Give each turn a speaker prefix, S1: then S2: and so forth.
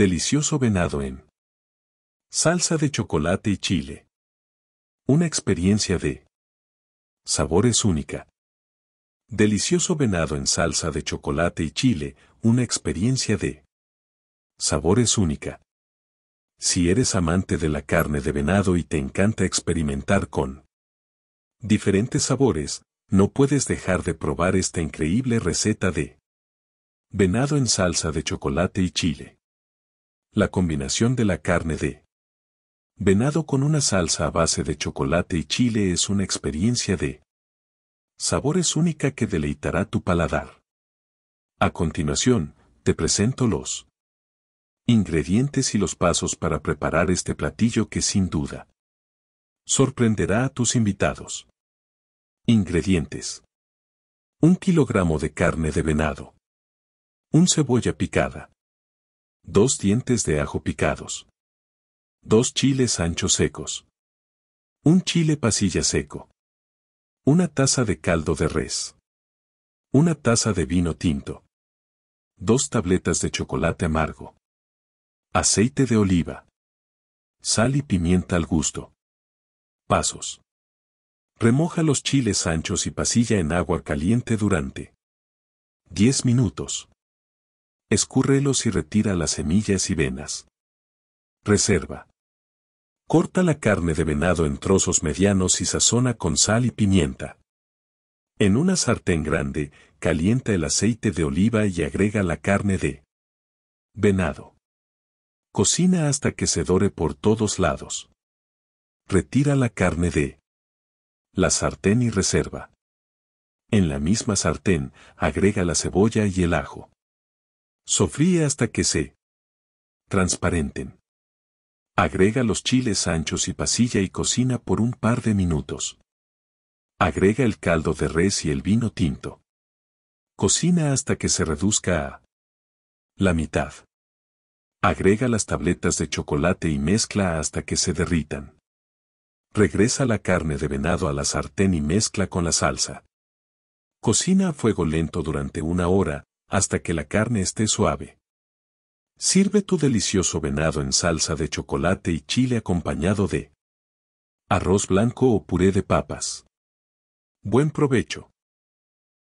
S1: Delicioso venado en salsa de chocolate y chile. Una experiencia de sabores única. Delicioso venado en salsa de chocolate y chile, una experiencia de sabores única. Si eres amante de la carne de venado y te encanta experimentar con diferentes sabores, no puedes dejar de probar esta increíble receta de venado en salsa de chocolate y chile la combinación de la carne de venado con una salsa a base de chocolate y chile es una experiencia de sabores única que deleitará tu paladar. A continuación, te presento los ingredientes y los pasos para preparar este platillo que sin duda sorprenderá a tus invitados. Ingredientes. Un kilogramo de carne de venado. Un cebolla picada. Dos dientes de ajo picados. Dos chiles anchos secos. Un chile pasilla seco. Una taza de caldo de res. Una taza de vino tinto. Dos tabletas de chocolate amargo. Aceite de oliva. Sal y pimienta al gusto. Pasos. Remoja los chiles anchos y pasilla en agua caliente durante 10 minutos escúrrelos y retira las semillas y venas. Reserva. Corta la carne de venado en trozos medianos y sazona con sal y pimienta. En una sartén grande, calienta el aceite de oliva y agrega la carne de venado. Cocina hasta que se dore por todos lados. Retira la carne de la sartén y reserva. En la misma sartén, agrega la cebolla y el ajo. Sofríe hasta que se transparenten. Agrega los chiles anchos y pasilla y cocina por un par de minutos. Agrega el caldo de res y el vino tinto. Cocina hasta que se reduzca a la mitad. Agrega las tabletas de chocolate y mezcla hasta que se derritan. Regresa la carne de venado a la sartén y mezcla con la salsa. Cocina a fuego lento durante una hora, hasta que la carne esté suave. Sirve tu delicioso venado en salsa de chocolate y chile acompañado de arroz blanco o puré de papas. Buen provecho.